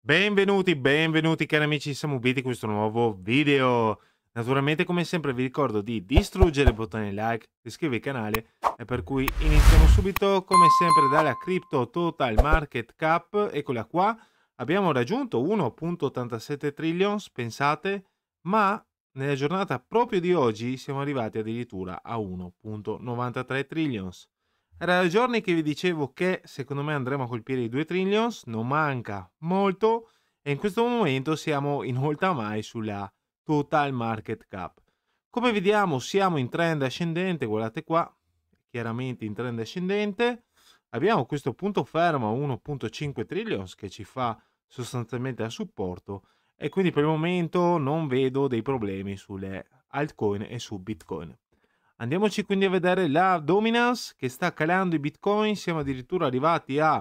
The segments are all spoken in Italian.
Benvenuti, benvenuti cari amici, siamo ubiti in questo nuovo video. Naturalmente come sempre vi ricordo di distruggere il bottone like, iscrivervi al canale e per cui iniziamo subito come sempre dalla Crypto Total Market Cap, eccola qua. Abbiamo raggiunto 1.87 trillions, pensate, ma nella giornata proprio di oggi siamo arrivati addirittura a 1.93 trillions. Era da giorni che vi dicevo che secondo me andremo a colpire i 2 trillions, non manca molto e in questo momento siamo in oltre mai sulla total market cap. Come vediamo siamo in trend ascendente, guardate qua, chiaramente in trend ascendente. Abbiamo questo punto fermo a 1.5 trillions che ci fa sostanzialmente a supporto e quindi per il momento non vedo dei problemi sulle altcoin e su Bitcoin. Andiamoci quindi a vedere la dominance che sta calando i bitcoin, siamo addirittura arrivati a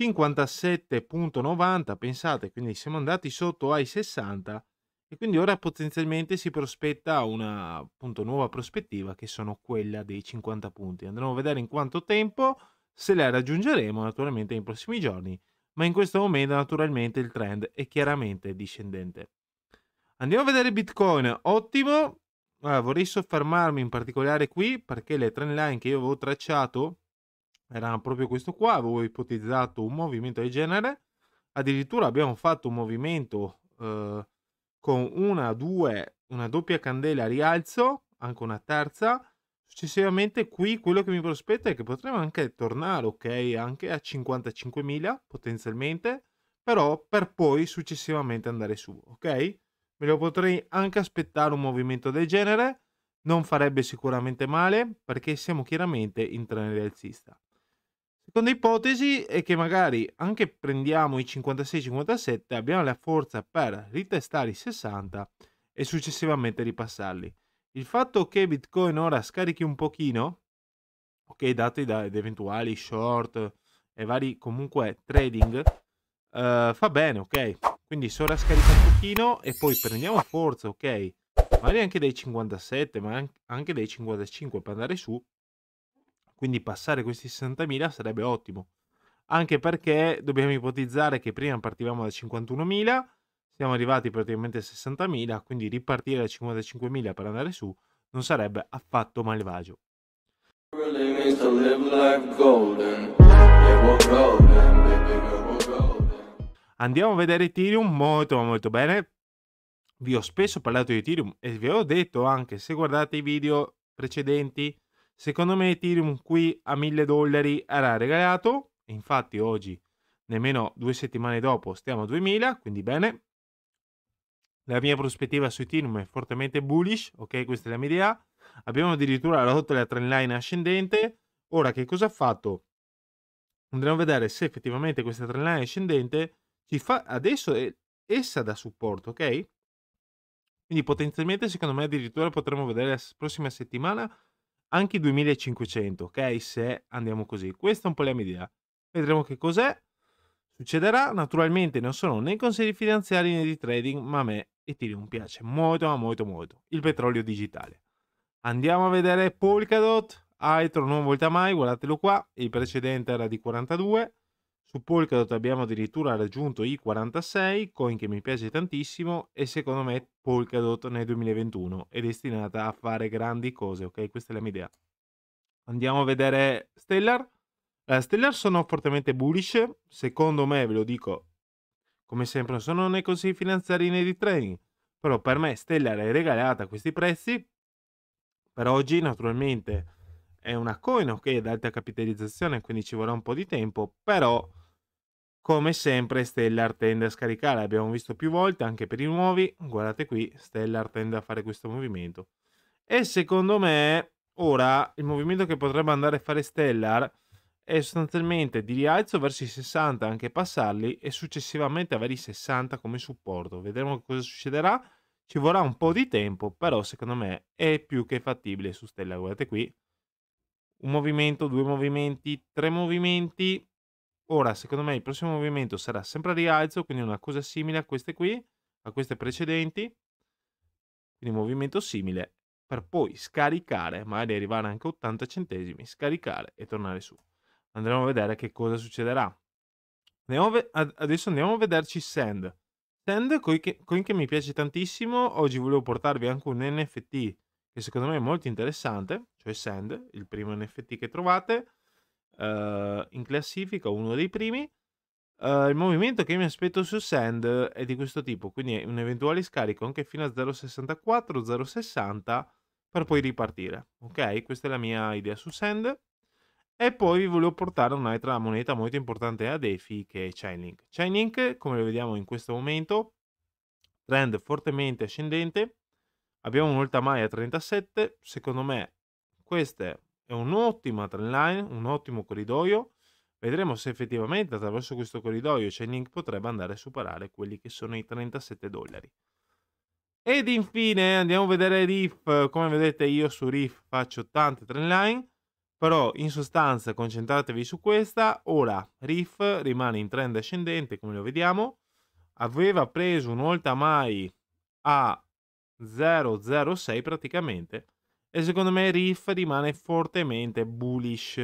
57.90, pensate, quindi siamo andati sotto ai 60 e quindi ora potenzialmente si prospetta una appunto, nuova prospettiva che sono quella dei 50 punti. Andremo a vedere in quanto tempo, se la raggiungeremo naturalmente nei prossimi giorni, ma in questo momento naturalmente il trend è chiaramente discendente. Andiamo a vedere Bitcoin, ottimo, allora, vorrei soffermarmi in particolare qui perché le trend line che io avevo tracciato erano proprio questo qua, avevo ipotizzato un movimento del genere, addirittura abbiamo fatto un movimento eh, con una, due, una doppia candela a rialzo, anche una terza, successivamente qui quello che mi prospetta è che potremmo anche tornare, ok, anche a 55.000 potenzialmente, però per poi successivamente andare su, ok? Me lo potrei anche aspettare un movimento del genere, non farebbe sicuramente male perché siamo chiaramente in trend alzista. Seconda ipotesi è che magari anche prendiamo i 56-57, abbiamo la forza per ritestare i 60 e successivamente ripassarli. Il fatto che Bitcoin ora scarichi un pochino, ok, dati da ed eventuali short e vari comunque trading, eh, fa bene, ok? Quindi sovrascarica un pochino e poi prendiamo forza, ok? Magari anche dei 57, ma anche dei 55 per andare su. Quindi passare questi 60.000 sarebbe ottimo. Anche perché dobbiamo ipotizzare che prima partivamo da 51.000, siamo arrivati praticamente a 60.000, quindi ripartire da 55.000 per andare su non sarebbe affatto malvagio. Really Andiamo a vedere Ethereum molto molto bene. Vi ho spesso parlato di Ethereum e vi ho detto anche se guardate i video precedenti, secondo me Ethereum qui a 1000 dollari era regalato. Infatti oggi, nemmeno due settimane dopo, stiamo a 2000, quindi bene. La mia prospettiva su Ethereum è fortemente bullish, ok? Questa è la mia idea. Abbiamo addirittura rotto la trend line ascendente. Ora che cosa ha fatto? Andremo a vedere se effettivamente questa trend line ascendente ci fa adesso è essa da supporto, ok? Quindi potenzialmente secondo me addirittura potremo vedere la prossima settimana anche i 2500, ok? Se andiamo così. Questa è un po' la mia idea. Vedremo che cos'è. Succederà, naturalmente non sono né consigli finanziari né di trading, ma a me Ethereum piace molto, ma molto, molto. Il petrolio digitale. Andiamo a vedere Polkadot, altro non volta mai, guardatelo qua, il precedente era di 42, su Polkadot abbiamo addirittura raggiunto i 46, coin che mi piace tantissimo e secondo me Polkadot nel 2021 è destinata a fare grandi cose, ok? Questa è la mia idea. Andiamo a vedere Stellar. Uh, Stellar sono fortemente bullish, secondo me ve lo dico, come sempre non sono nei consigli finanziari né di trading, però per me Stellar è regalata a questi prezzi. Per oggi naturalmente è una coin ok ad alta capitalizzazione, quindi ci vorrà un po' di tempo, però come sempre Stellar tende a scaricare, abbiamo visto più volte anche per i nuovi, guardate qui, Stellar tende a fare questo movimento. E secondo me ora il movimento che potrebbe andare a fare Stellar è sostanzialmente di rialzo verso i 60, anche passarli e successivamente avere i 60 come supporto. Vedremo cosa succederà, ci vorrà un po' di tempo, però secondo me è più che fattibile su Stellar, guardate qui. Un movimento, due movimenti, tre movimenti, Ora, secondo me, il prossimo movimento sarà sempre a rialzo, quindi una cosa simile a queste qui, a queste precedenti. Quindi movimento simile per poi scaricare, magari arrivare anche a 80 centesimi, scaricare e tornare su. Andremo a vedere che cosa succederà. Andiamo adesso andiamo a vederci Sand. Sand, coin che, coin che mi piace tantissimo, oggi volevo portarvi anche un NFT che secondo me è molto interessante, cioè Sand, il primo NFT che trovate uh, in classifica, uno dei primi. Uh, il movimento che mi aspetto su Sand è di questo tipo, quindi un eventuale scarico anche fino a 0.64, 0.60 per poi ripartire. Ok, questa è la mia idea su Sand. E poi vi volevo portare un'altra moneta molto importante a DeFi che è Chainlink. Chainlink, come vediamo in questo momento, trend fortemente ascendente. Abbiamo un'ultima mai a 37. Secondo me queste è un'ottima trendline, un ottimo corridoio. Vedremo se effettivamente attraverso questo corridoio Chainlink potrebbe andare a superare quelli che sono i 37 dollari. Ed infine andiamo a vedere Riff. Come vedete io su Riff faccio tante trendline. Però in sostanza concentratevi su questa. Ora Riff rimane in trend ascendente come lo vediamo. Aveva preso un all time a 0,06 praticamente e secondo me Riff rimane fortemente bullish.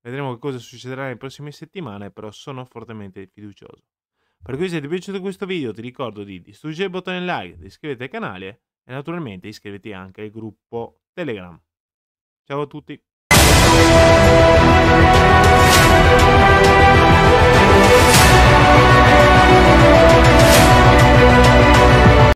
Vedremo che cosa succederà nelle prossime settimane, però sono fortemente fiducioso. Per cui se ti è piaciuto questo video ti ricordo di distruggere il bottone like, di iscriverti al canale e naturalmente iscriviti anche al gruppo Telegram. Ciao a tutti!